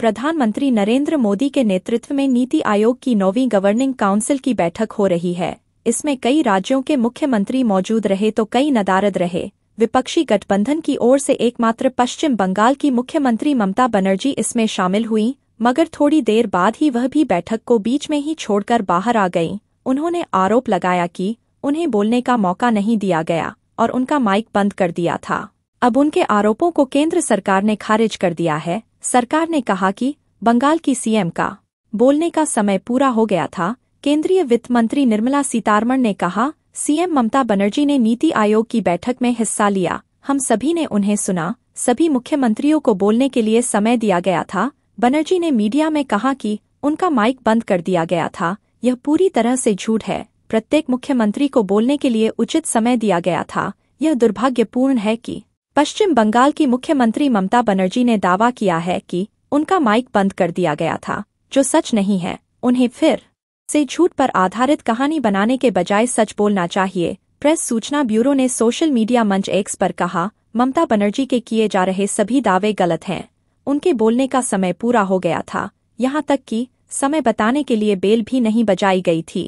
प्रधानमंत्री नरेंद्र मोदी के नेतृत्व में नीति आयोग की नौवीं गवर्निंग काउंसिल की बैठक हो रही है इसमें कई राज्यों के मुख्यमंत्री मौजूद रहे तो कई नदारद रहे विपक्षी गठबंधन की ओर से एकमात्र पश्चिम बंगाल की मुख्यमंत्री ममता बनर्जी इसमें शामिल हुई मगर थोड़ी देर बाद ही वह भी बैठक को बीच में ही छोड़कर बाहर आ गई उन्होंने आरोप लगाया कि उन्हें बोलने का मौका नहीं दिया गया और उनका माइक बंद कर दिया था अब उनके आरोपों को केंद्र सरकार ने खारिज कर दिया है सरकार ने कहा कि बंगाल की सीएम का बोलने का समय पूरा हो गया था केंद्रीय वित्त मंत्री निर्मला सीतारमण ने कहा सीएम ममता बनर्जी ने नीति आयोग की बैठक में हिस्सा लिया हम सभी ने उन्हें सुना सभी मुख्यमंत्रियों को बोलने के लिए समय दिया गया था बनर्जी ने मीडिया में कहा कि उनका माइक बंद कर दिया गया था यह पूरी तरह से झूठ है प्रत्येक मुख्यमंत्री को बोलने के लिए उचित समय दिया गया था यह दुर्भाग्यपूर्ण है कि पश्चिम बंगाल की मुख्यमंत्री ममता बनर्जी ने दावा किया है कि उनका माइक बंद कर दिया गया था जो सच नहीं है उन्हें फिर से झूठ पर आधारित कहानी बनाने के बजाय सच बोलना चाहिए प्रेस सूचना ब्यूरो ने सोशल मीडिया मंच एक्स पर कहा ममता बनर्जी के किए जा रहे सभी दावे गलत हैं उनके बोलने का समय पूरा हो गया था यहाँ तक कि समय बताने के लिए बेल भी नहीं बजाई गई थी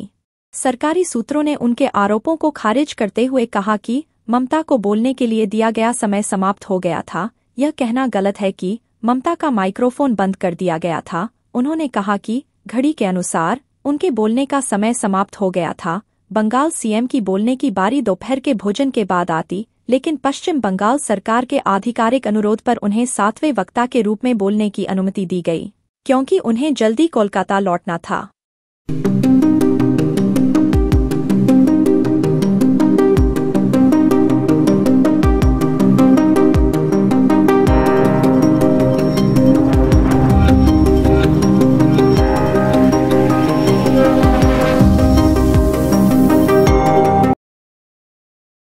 सरकारी सूत्रों ने उनके आरोपों को खारिज करते हुए कहा कि ममता को बोलने के लिए दिया गया समय समाप्त हो गया था यह कहना गलत है कि ममता का माइक्रोफोन बंद कर दिया गया था उन्होंने कहा कि घड़ी के अनुसार उनके बोलने का समय समाप्त हो गया था बंगाल सीएम की बोलने की बारी दोपहर के भोजन के बाद आती लेकिन पश्चिम बंगाल सरकार के आधिकारिक अनुरोध पर उन्हें सातवें वक्ता के रूप में बोलने की अनुमति दी गई क्योंकि उन्हें जल्दी कोलकाता लौटना था